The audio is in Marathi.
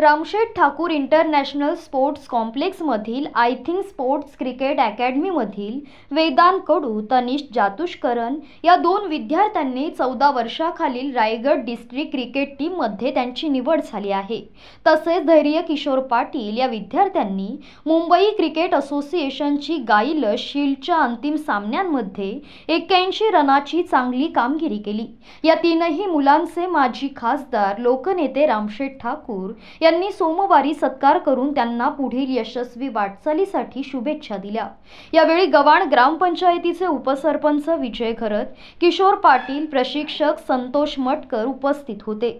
रामशेठ ठाकूर इंटरनॅशनल स्पोर्ट्स कॉम्प्लेक्समधील आय थिंक स्पोर्ट्स क्रिकेट अकॅडमीमधील वेदांत कडू तनिष जातुष्करन या दोन विद्यार्थ्यांनी चौदा वर्षाखालील रायगड डिस्ट्रिक्ट क्रिकेट टीममध्ये त्यांची निवड झाली आहे तसेच धैर्य किशोर पाटील या विद्यार्थ्यांनी मुंबई क्रिकेट असोसिएशनची गाईल शील्डच्या अंतिम सामन्यांमध्ये एक्क्याऐंशी रनाची चांगली कामगिरी केली या तीनही मुलांचे माजी खासदार लोकनेते रामशेठ ठाकूर यांनी सोमवारी सत्कार करून त्यांना पुढील यशस्वी वाटचालीसाठी शुभेच्छा दिल्या यावेळी गवाण ग्रामपंचायतीचे उपसरपंच विजय खरत किशोर पाटील प्रशिक्षक संतोष मटकर उपस्थित होते